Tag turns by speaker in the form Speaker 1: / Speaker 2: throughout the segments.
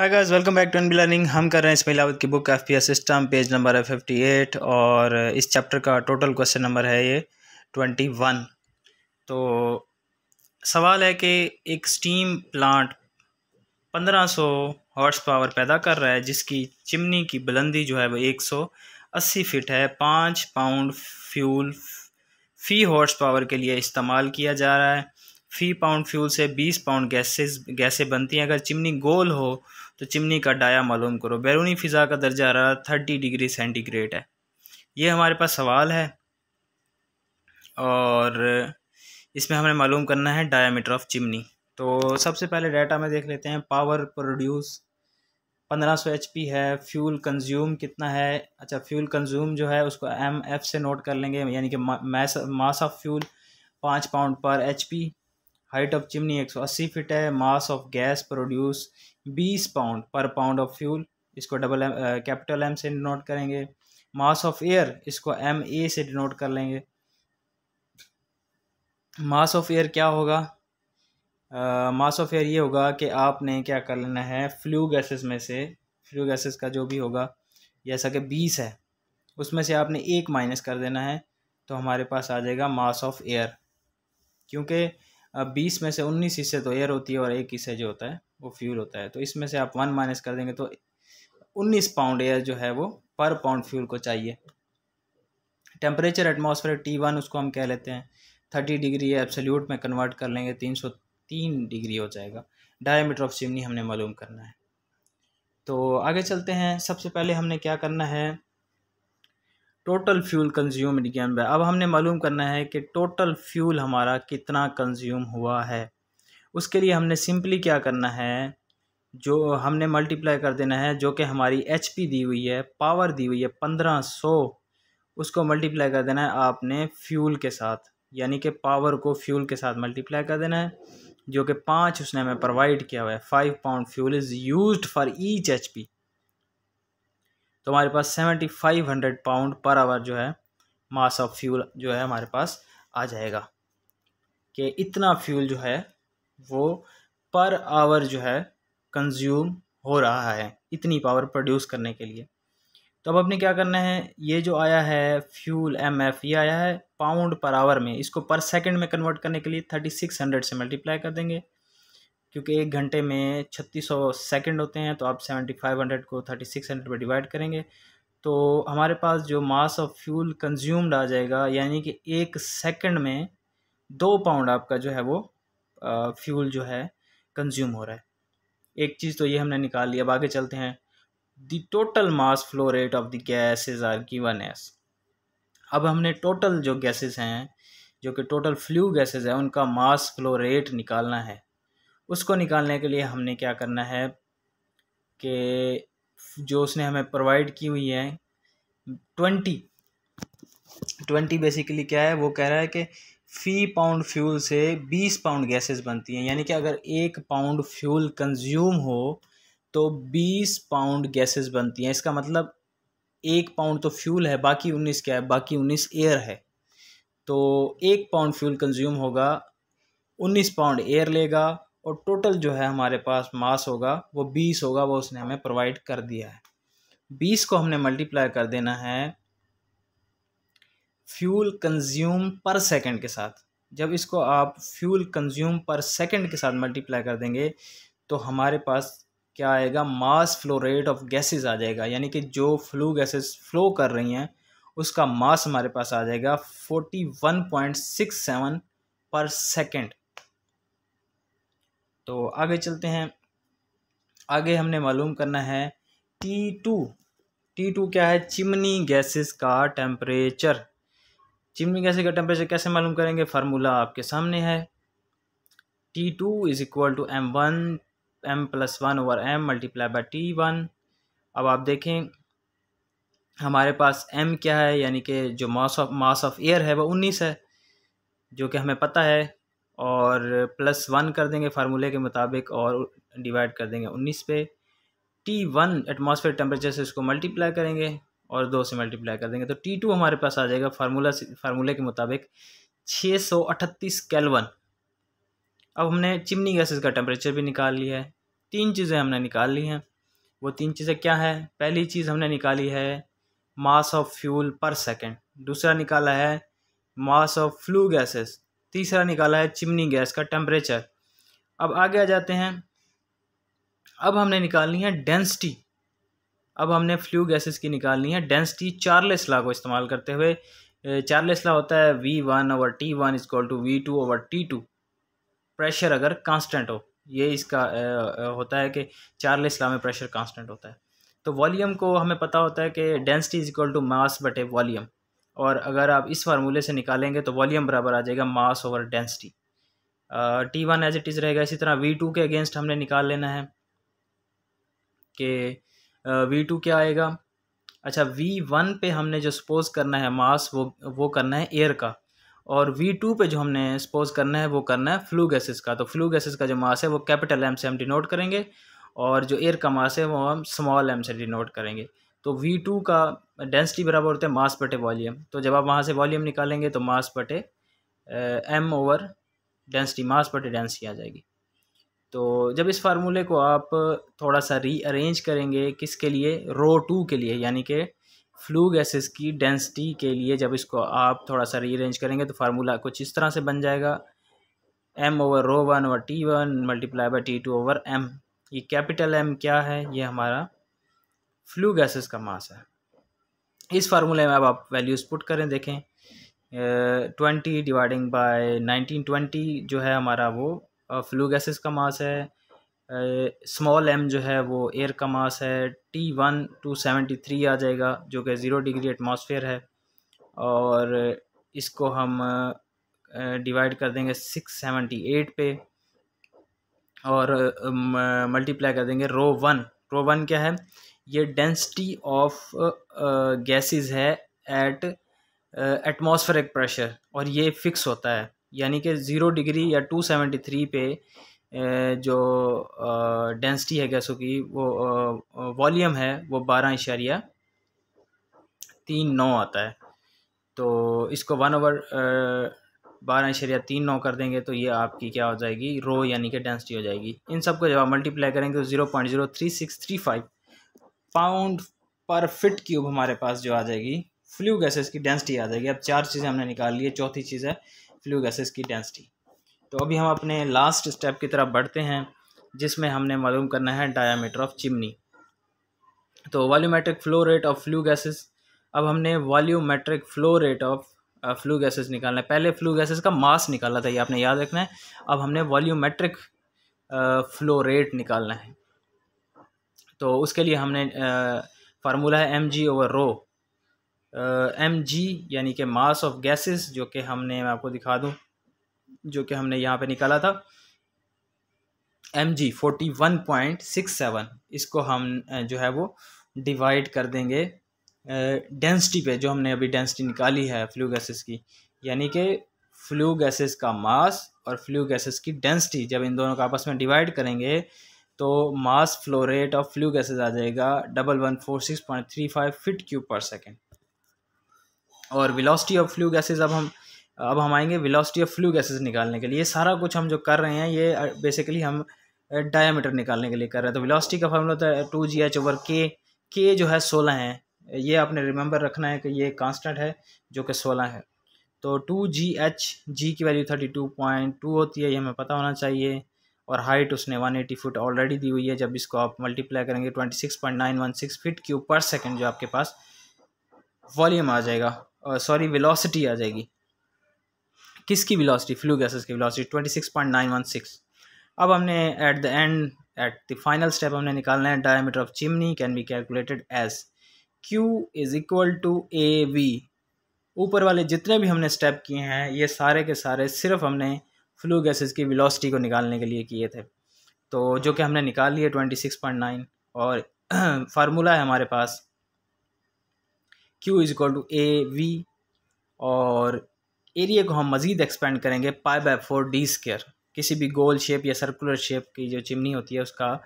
Speaker 1: hi guys welcome back to N B learning हम कर रहे हैं इसमें इलावत की book F P S system page number है फिफ्टी एट और इस चैप्टर का टोटल क्वेश्चन नंबर है ये ट्वेंटी वन तो सवाल है कि एक स्टीम प्लांट पंद्रह सौ हॉर्स पावर पैदा कर रहा है जिसकी चिमनी की बुलंदी जो है वो एक सौ अस्सी फिट है पाँच पाउंड फ्यूल फी हॉर्स पावर के लिए इस्तेमाल किया जा रहा है फी पाउंड फ्यूल से बीस पाउंड गैसेस गैसें बनती हैं अगर चिमनी गोल हो तो चिमनी का डाया मालूम करो बैरूनी फ़िज़ा का दर्जा रहा थर्टी डिग्री सेंटीग्रेड है ये हमारे पास सवाल है और इसमें हमें मालूम करना है डायामीटर ऑफ चिमनी तो सबसे पहले डाटा में देख लेते हैं पावर प्रोड्यूस पंद्रह सौ एच पी है फ्यूल कंज्यूम कितना है अच्छा फ्यूल कंज्यूम जो है उसको एम एफ से नोट कर लेंगे यानी कि मास ऑफ फ्यूल पाँच pound per H P height of chimney 180 feet है mass of gas produce 20 pound per pound of fuel इसको डबल एम कैपिटल एम से डिनोट करेंगे मास ऑफ एयर इसको एम ए से डिनोट कर लेंगे मास ऑफ एयर क्या होगा मास ऑफ एयर ये होगा कि आपने क्या कर लेना है फ्लू गैसेस में से फ्लू गैसेस का जो भी होगा जैसा कि बीस है उसमें से आपने एक माइनस कर देना है तो हमारे पास आ जाएगा मास ऑफ एयर क्योंकि अब बीस में से उन्नीस हिस्से तो एयर होती है और एक हिस्से जो होता है वो फ्यूल होता है तो इसमें से आप वन माइनस कर देंगे तो उन्नीस पाउंड एयर जो है वो पर पाउंड फ्यूल को चाहिए टेम्परेचर एटमोसफेयर टी वन उसको हम कह लेते हैं थर्टी डिग्री एब्सोल्यूट में कन्वर्ट कर लेंगे तीन सौ तीन डिग्री हो जाएगा डायमीटर ऑफ चिमनी हमने मालूम करना है तो आगे चलते हैं सबसे पहले हमने क्या करना है टोटल फ्यूल कंज्यूम ज्ञान बाय अब हमने मालूम करना है कि टोटल फ्यूल हमारा कितना कंज्यूम हुआ है उसके लिए हमने सिंपली क्या करना है जो हमने मल्टीप्लाई कर देना है जो कि हमारी एच पी दी हुई है पावर दी हुई है पंद्रह सौ उसको मल्टीप्लाई कर देना है आपने फ्यूल के साथ यानी कि पावर को फ्यूल के साथ मल्टीप्लाई कर देना है जो कि पाँच उसने हमें प्रोवाइड किया हुआ है five pound fuel is use for each H P तो हमारे पास seventy five hundred pound per hour जो है मास ऑफ फ्यूल जो है हमारे पास आ जाएगा कि इतना फ्यूल जो है वो पर आवर जो है कंज्यूम हो रहा है इतनी पावर प्रोड्यूस करने के लिए तो अब अपने क्या करना है ये जो आया है फ्यूल एम एफ ये आया है पाउंड पर आवर में इसको पर सेकंड में कन्वर्ट करने के लिए थर्टी सिक्स हंड्रेड से मल्टीप्लाई कर देंगे क्योंकि एक घंटे में छत्तीस सौ सेकेंड होते हैं तो आप सेवेंटी फाइव हंड्रेड को थर्टी सिक्स हंड्रेड पर डिवाइड करेंगे तो हमारे पास जो मास ऑफ फ्यूल कंज्यूम्ड आ जाएगा यानी कि एक सेकेंड में दो पाउंड आपका जो है वो फ्यूल जो है कंज्यूम हो रहा है एक चीज़ तो ये हमने निकाल लिया अब आगे चलते हैं the total mass flow rate of the gases are given as अब हमने टोटल जो गैसेज हैं जो कि टोटल फ्लू गैसेज हैं उनका मास फ्लो रेट निकालना है उसको निकालने के लिए हमने क्या करना है कि जो उसने हमें प्रोवाइड की हुई है ट्वेंटी ट्वेंटी बेसिकली क्या है वो कह रहा है कि फ़ी पाउंड फ्यूल से बीस पाउंड गैसेस बनती हैं यानी कि अगर एक पाउंड फ्यूल कंज्यूम हो तो बीस पाउंड गैसेस बनती हैं इसका मतलब एक पाउंड तो फ्यूल है बाकी उन्नीस क्या है बाकी उन्नीस एयर है तो एक पाउंड फ्यूल कंज्यूम होगा उन्नीस पाउंड एयर लेगा और टोटल जो है हमारे पास मास होगा वो बीस होगा वो उसने हमें प्रोवाइड कर दिया है बीस को हमने मल्टीप्लाई कर देना है फ्यूल कंज्यूम पर सेकंड के साथ जब इसको आप फ्यूल कंज्यूम पर सेकंड के साथ मल्टीप्लाई कर देंगे तो हमारे पास क्या आएगा mass flow rate of gases आ जाएगा यानी कि जो फ्लू गैसेस फ्लो कर रही हैं उसका मास हमारे पास आ जाएगा forty one point six seven per second तो आगे चलते हैं आगे हमने मालूम करना है टी टू टी टू क्या है चिमनी गैसेस का टेम्परेचर चिमनी गैसेस का टेम्परेचर कैसे मालूम करेंगे फार्मूला आपके सामने है T two is equal to M one M plus one over M multiply by T one अब आप देखें हमारे पास एम क्या है यानी कि जो mass of mass of air है वह उन्नीस है जो कि हमें पता है और प्लस वन कर देंगे फार्मूले के मुताबिक और डिवाइड कर देंगे उन्नीस पे टी वन एटमोसफेयर टेम्परेचर से इसको मल्टीप्लाई करेंगे और दो से मल्टीप्लाई कर देंगे तो टी टू हमारे पास आ जाएगा फार्मूला फार्मूले के मुताबिक छः सौ अठतीस कैलवन अब हमने चिमनी गैसेस का टेम्परेचर भी निकाल लिया है तीन चीज़ें हमने निकाल ली हैं वो तीन चीज़ें क्या है पहली चीज़ हमने निकाली है mass of fuel per second दूसरा निकाला है मास ऑफ फ्लू गैसेस तीसरा निकाला है चिमनी गैस का टेम्परेचर अब आगे आ जाते हैं अब हमने निकालनी है डेंसिटी अब हमने फ्लू गैसेस की निकालनी है डेंसिटी चार्लेस ला को इस्तेमाल करते हुए चार्लेस ला होता है V one over T one equal to V two over T two pressure अगर कांस्टेंट हो ये इसका होता है कि चार्लेस ला में प्रेशर कांस्टेंट होता है तो वॉल्यूम को हमें पता होता है कि density is equal to mass बटे वॉल्यूम और अगर आप इस फार्मूले से निकालेंगे तो वॉल्यूम बराबर आ जाएगा mass over density T one as it is रहेगा इसी तरह वी टू के अगेंस्ट हमने निकाल लेना है कि वी टू क्या आएगा अच्छा वी वन पे हमने जो सपोज करना है मास वो वो करना है एयर का और वी टू पे जो हमने सपोज करना है वो करना है फ्लू गैसेज का तो फ्लू गैसेज का जो मास है वो कैपिटल एम से हम डिनोट करेंगे और जो एयर का मास है वो हम स्मॉल एम से डिनोट करेंगे तो वी टू का डेंसिटी बराबर होता है मास बटे वॉल्यूम तो जब आप वहाँ से वॉल्यूम निकालेंगे तो मास बटे एम ओवर डेंसिटी मास बटे डेंसिटी आ जाएगी तो जब इस फार्मूले को आप थोड़ा सा रीअरेंज करेंगे किसके लिए रो टू के लिए यानी कि फ्लू गैसेस की डेंसिटी के लिए जब इसको आप थोड़ा सा रीअरेंज करेंगे तो फार्मूला कुछ इस तरह से बन जाएगा M over rho one over T one multiply by T two over M ये कैपिटल एम क्या है ये हमारा फ्लू गैसेस का मास है इस फार्मूले में अब आप वैल्यूज़ पुट करें देखें twenty dividing by nineteen twenty जो है हमारा वो फ्लू गैसेस का मास है स्मॉल एम जो है वो एयर का मास है T one two seventy three आ जाएगा जो कि ज़ीरो डिग्री एटमॉस्फेयर है और इसको हम डिवाइड कर देंगे सिक्स सेवेंटी एट पे और मल्टीप्लाई कर देंगे रो वन रो वन क्या है ये डेंसिटी ऑफ गैसेस है एट एटमॉस्फेरिक प्रेशर और ये फिक्स होता है यानी कि ज़ीरो डिग्री या टू सेवेंटी थ्री पे uh, जो डेंसिटी uh, है गैसों की वो वॉल्यूम uh, है वो बारह इशारिया तीन नौ आता है तो इसको वन ओवर बारह इशारिया तीन नौ कर देंगे तो ये आपकी क्या हो जाएगी रो यानी कि डेंसिटी हो जाएगी इन सब को जब आप मल्टीप्लाई करेंगे तो zero point zero three six three five pound per feet cube हमारे पास जो आ जाएगी फ्लू गैसेस की डेंसिटी आ जाएगी अब चार चीज़ें हमने निकाल ली है चौथी चीज़ है फ्लू गैसेस की डेंसिटी तो अभी हम अपने लास्ट स्टेप की तरफ बढ़ते हैं जिसमें हमने मालूम करना है डायामीटर ऑफ चिमनी तो volumetric flow rate of flue gases अब हमने volumetric flow rate of flue gases निकालना है पहले फ्लू गैसेस का मास निकाला था ये आपने याद रखना है अब हमने वॉल्यूमेट्रिक फ्लो रेट निकालना है तो उसके लिए हमने फार्मूला है M G over rho M G यानी कि मास ऑफ गैसेस जो कि हमने मैं आपको दिखा दूं जो कि हमने यहाँ पे निकाला था M G forty one point six seven इसको हम जो है वो डिवाइड कर देंगे डेंसिटी पे जो हमने अभी डेंसिटी निकाली है फ्लू गैसेस की यानी कि फ्लू गैसेस का मास और फ्लू गैसेस की डेंसिटी जब इन दोनों का आपस में डिवाइड करेंगे तो mass flow rate of flue gases आ जाएगा double one four six point three five feet cube per second और विलासिटी ऑफ फ्लू गैसेज अब हम अब हम आएंगे विलासिटी ऑफ फ्लू गैसेज निकालने के लिए ये सारा कुछ हम जो कर रहे हैं ये बेसिकली हम डायमीटर निकालने के लिए कर रहे हैं तो विलासिटी का फॉर्मूला होता तो है टू जी एच ओवर के के जो है सोलह है ये आपने रिमेंबर रखना है कि ये कांस्टेंट है जो कि सोलह है तो टू जी एच जी की value thirty two point two होती है ये हमें पता होना चाहिए और हाइट उसने 180 फुट ऑलरेडी दी हुई है जब इसको आप मल्टीप्लाई करेंगे 26.916 फीट क्यूब पर सेकंड जो आपके पास वॉल्यूम आ जाएगा सॉरी वेलोसिटी आ जाएगी किसकी वेलोसिटी फ्लू गैसेस की वेलोसिटी 26.916 अब हमने at the end at the final step हमने निकालना है diameter of chimney can be calculated as Q is equal to A V ऊपर वाले जितने भी हमने स्टेप किए हैं ये सारे के सारे सिर्फ हमने फ्लू गैसेस की वेलोसिटी को निकालने के लिए किए थे तो जो कि हमने निकाल लिए 26.9 और फार्मूला है हमारे पास Q is equal to A V और एरिया को हम मज़ीद एक्सपेंड करेंगे pi by four D square किसी भी गोल शेप या सर्कुलर शेप की जो चिमनी होती है उसका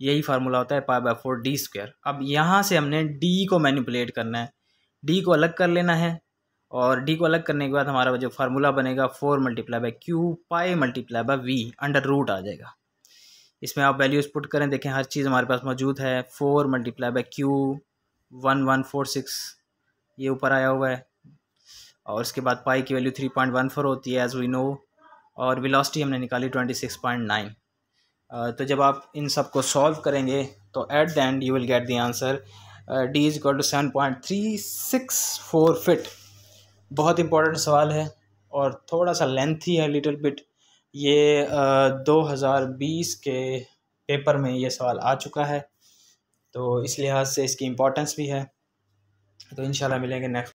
Speaker 1: यही फार्मूला होता है pi by four D square अब यहाँ से हमने डी को मैनिपुलेट करना है डी को अलग कर लेना है और डी को अलग करने के बाद हमारा जो फार्मूला बनेगा four multiply by Q pi multiply by V under root आ जाएगा इसमें आप वैल्यूज़ पुट करें देखें हर चीज़ हमारे पास मौजूद है four multiply by Q one one four six ये ऊपर आया हुआ है और उसके बाद पाई की value three point one four होती है एज़ वी नो और वेलोसिटी हमने निकाली ट्वेंटी सिक्स पॉइंट नाइन तो जब आप इन सब को सॉल्व करेंगे तो at the end you will get the answer D is equal to seven point three six four feet बहुत इम्पोर्टेंट सवाल है और थोड़ा सा लेंथी है लिटिल बिट ये दो हज़ार बीस के पेपर में ये सवाल आ चुका है तो इस लिहाज से इसकी इम्पोर्टेंस भी है तो इन मिलेंगे नेक्स्ट